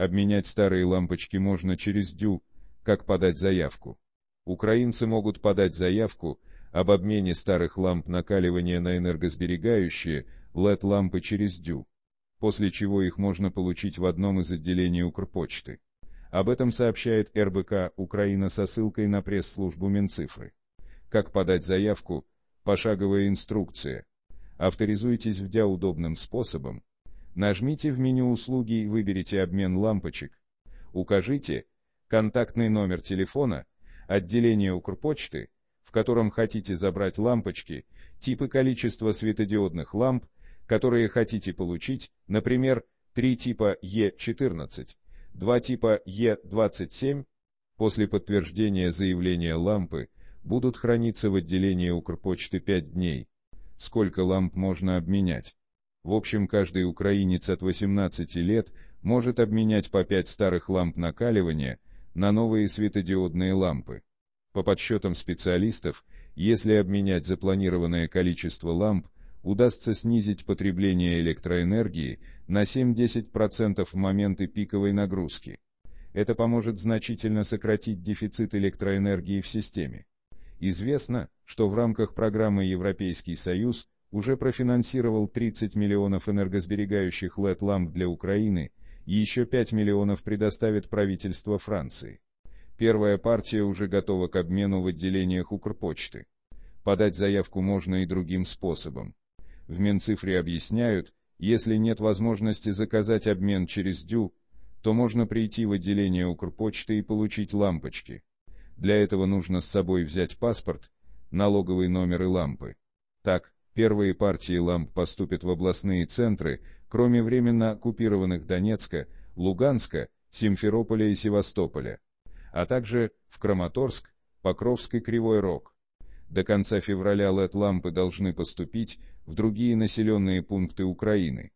Обменять старые лампочки можно через ДЮ, как подать заявку. Украинцы могут подать заявку об обмене старых ламп накаливания на энергосберегающие LED-лампы через ДЮ, после чего их можно получить в одном из отделений Укрпочты. Об этом сообщает РБК «Украина» со ссылкой на пресс-службу Минцифры. Как подать заявку? Пошаговая инструкция. Авторизуйтесь в ДЯ удобным способом, Нажмите в меню услуги и выберите обмен лампочек. Укажите контактный номер телефона, отделение Укрпочты, в котором хотите забрать лампочки, тип и количество светодиодных ламп, которые хотите получить, например, три типа Е14, два типа Е27. После подтверждения заявления лампы будут храниться в отделении Укрпочты 5 дней. Сколько ламп можно обменять? В общем, каждый украинец от 18 лет может обменять по 5 старых ламп накаливания на новые светодиодные лампы. По подсчетам специалистов, если обменять запланированное количество ламп, удастся снизить потребление электроэнергии на 7-10% в моменты пиковой нагрузки. Это поможет значительно сократить дефицит электроэнергии в системе. Известно, что в рамках программы Европейский Союз уже профинансировал 30 миллионов энергосберегающих LED-ламп для Украины, и еще 5 миллионов предоставит правительство Франции. Первая партия уже готова к обмену в отделениях Укрпочты. Подать заявку можно и другим способом. В Минцифре объясняют, если нет возможности заказать обмен через ДЮ, то можно прийти в отделение Укрпочты и получить лампочки. Для этого нужно с собой взять паспорт, налоговый номер и лампы. Так, Первые партии ламп поступят в областные центры, кроме временно оккупированных Донецка, Луганска, Симферополя и Севастополя, а также в Краматорск, Покровск и Кривой Рог. До конца февраля LED-лампы должны поступить в другие населенные пункты Украины.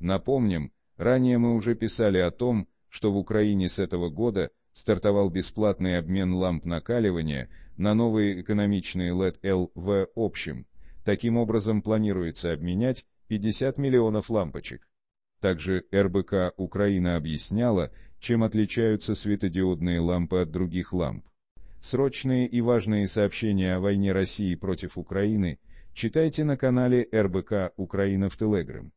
Напомним, ранее мы уже писали о том, что в Украине с этого года стартовал бесплатный обмен ламп накаливания на новые экономичные LED-L в общем Таким образом, планируется обменять 50 миллионов лампочек. Также РБК Украина объясняла, чем отличаются светодиодные лампы от других ламп. Срочные и важные сообщения о войне России против Украины читайте на канале РБК Украина в Телеграм.